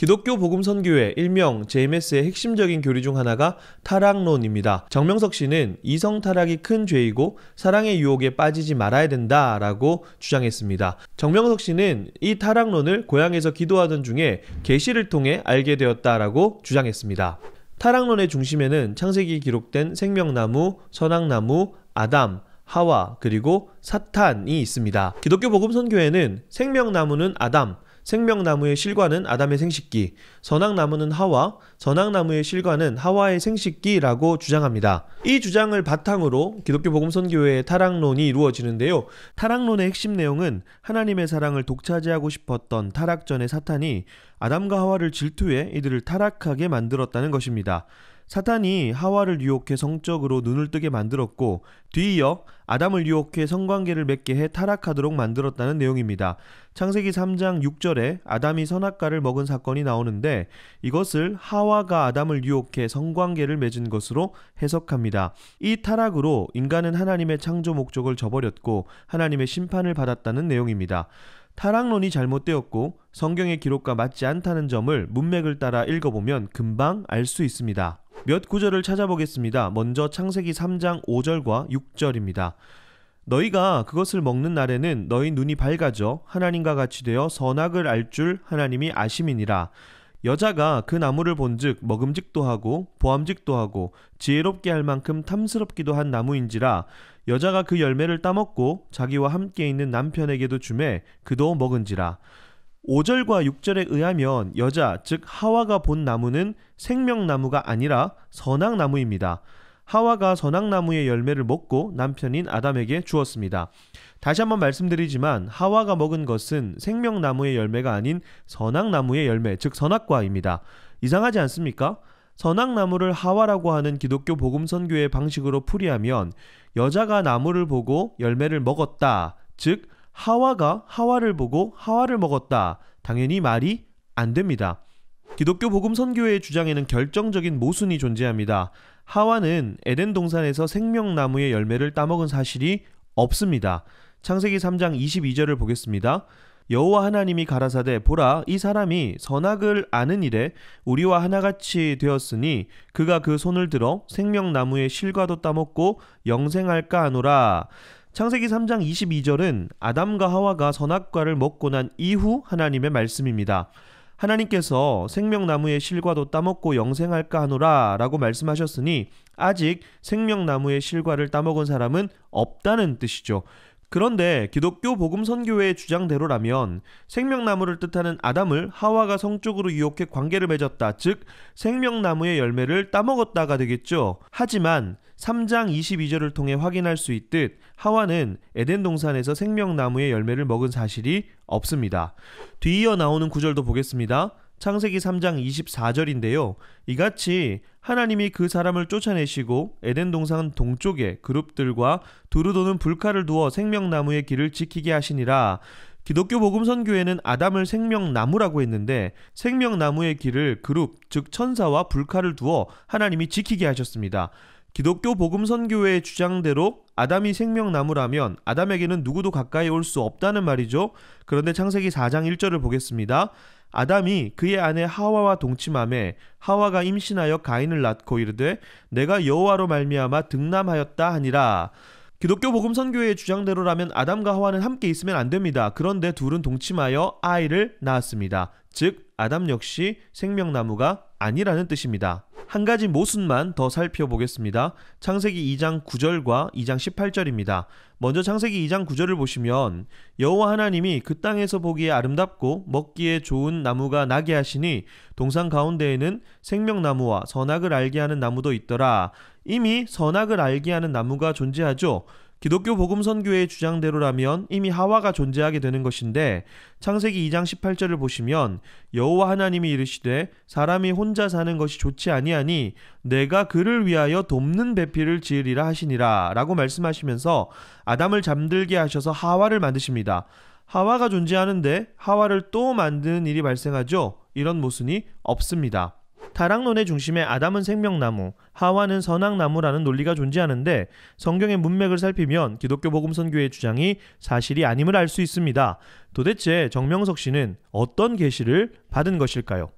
기독교 복음선교회 일명 JMS의 핵심적인 교리 중 하나가 타락론입니다. 정명석 씨는 이성 타락이 큰 죄이고 사랑의 유혹에 빠지지 말아야 된다라고 주장했습니다. 정명석 씨는 이 타락론을 고향에서 기도하던 중에 계시를 통해 알게 되었다라고 주장했습니다. 타락론의 중심에는 창세기 기록된 생명나무, 선악나무, 아담, 하와 그리고 사탄이 있습니다. 기독교 복음선교회는 생명나무는 아담, 생명나무의 실과는 아담의 생식기, 선악나무는 하와, 선악나무의 실과는 하와의 생식기라고 주장합니다. 이 주장을 바탕으로 기독교 복음선교회의 타락론이 이루어지는데요. 타락론의 핵심 내용은 하나님의 사랑을 독차지하고 싶었던 타락전의 사탄이 아담과 하와를 질투해 이들을 타락하게 만들었다는 것입니다. 사탄이 하와를 유혹해 성적으로 눈을 뜨게 만들었고 뒤이어 아담을 유혹해 성관계를 맺게 해 타락하도록 만들었다는 내용입니다. 창세기 3장 6절에 아담이 선악과를 먹은 사건이 나오는데 이것을 하와가 아담을 유혹해 성관계를 맺은 것으로 해석합니다. 이 타락으로 인간은 하나님의 창조 목적을 저버렸고 하나님의 심판을 받았다는 내용입니다. 타락론이 잘못되었고 성경의 기록과 맞지 않다는 점을 문맥을 따라 읽어보면 금방 알 수 있습니다. 몇 구절을 찾아보겠습니다. 먼저 창세기 3장 5절과 6절입니다. 너희가 그것을 먹는 날에는 너희 눈이 밝아져 하나님과 같이 되어 선악을 알 줄 하나님이 아심이니라. 여자가 그 나무를 본즉 먹음직도 하고 보암직도 하고 지혜롭게 할 만큼 탐스럽기도 한 나무인지라 여자가 그 열매를 따먹고 자기와 함께 있는 남편에게도 주매 그도 먹은지라 5절과6절에 의하면 여자, 즉 하와가 본 나무는 생명나무가 아니라 선악나무입니다. 하와가 선악나무의 열매를 먹고 남편인 아담에게 주었습니다. 다시 한번 말씀드리지만 하와가 먹은 것은 생명나무의 열매가 아닌 선악나무의 열매, 즉 선악과입니다. 이상하지 않습니까? 선악나무를 하와라고 하는 기독교 복음 선교의 방식으로 풀이하면 여자가 나무를 보고 열매를 먹었다. 즉 하와가 하와를 보고 하와를 먹었다. 당연히 말이 안 됩니다. 기독교 복음 선교회의 주장에는 결정적인 모순이 존재합니다. 하와는 에덴 동산에서 생명나무의 열매를 따먹은 사실이 없습니다. 창세기 3장 22절을 보겠습니다. 여호와 하나님이 가라사대 보라 이 사람이 선악을 아는 일에 우리와 하나같이 되었으니 그가 그 손을 들어 생명나무의 실과도 따먹고 영생할까 하노라 창세기 3장 22절은 아담과 하와가 선악과를 먹고 난 이후 하나님의 말씀입니다. 하나님께서 생명나무의 실과도 따먹고 영생할까 하노라 라고 말씀하셨으니 아직 생명나무의 실과를 따먹은 사람은 없다는 뜻이죠. 그런데 기독교 복음 선교회의 주장대로라면 생명나무를 뜻하는 아담을 하와가 성적으로 유혹해 관계를 맺었다. 즉 생명나무의 열매를 따먹었다가 되겠죠. 하지만 3장 22절을 통해 확인할 수 있듯 하와는 에덴 동산에서 생명나무의 열매를 먹은 사실이 없습니다. 뒤이어 나오는 구절도 보겠습니다. 창세기 3장 24절인데요. 이같이 하나님이 그 사람을 쫓아내시고 에덴 동산 동쪽에 그룹들과 두루 도는 불칼을 두어 생명나무의 길을 지키게 하시니라. 기독교 복음 선교회는 아담을 생명나무라고 했는데 생명나무의 길을 그룹 즉 천사와 불칼을 두어 하나님이 지키게 하셨습니다. 기독교 복음선교회의 주장대로 아담이 생명나무라면 아담에게는 누구도 가까이 올 수 없다는 말이죠. 그런데 창세기 4장 1절을 보겠습니다. 아담이 그의 아내 하와와 동침함에 하와가 임신하여 가인을 낳고 이르되 내가 여호와로 말미암아 등남하였다 하니라. 기독교 복음 선교회의 주장대로라면 아담과 하와는 함께 있으면 안 됩니다. 그런데 둘은 동침하여 아이를 낳았습니다. 즉 아담 역시 생명나무가 아니라는 뜻입니다. 한 가지 모순만 더 살펴보겠습니다. 창세기 2장 9절과 2장 18절입니다. 먼저 창세기 2장 9절을 보시면 여호와 하나님이 그 땅에서 보기에 아름답고 먹기에 좋은 나무가 나게 하시니 동산 가운데에는 생명나무와 선악을 알게 하는 나무도 있더라. 이미 선악을 알게 하는 나무가 존재하죠. 기독교 복음선교의 주장대로라면 이미 하와가 존재하게 되는 것인데 창세기 2장 18절을 보시면 여호와 하나님이 이르시되 사람이 혼자 사는 것이 좋지 아니하니 내가 그를 위하여 돕는 배필을 지으리라 하시니라라고 말씀하시면서 아담을 잠들게 하셔서 하와를 만드십니다. 하와가 존재하는데 하와를 또 만드는 일이 발생하죠. 이런 모순이 없습니다. 타락론의 중심에 아담은 생명나무, 하와는 선악나무라는 논리가 존재하는데 성경의 문맥을 살피면 기독교 복음 선교의 주장이 사실이 아님을 알 수 있습니다. 도대체 정명석 씨는 어떤 계시를 받은 것일까요?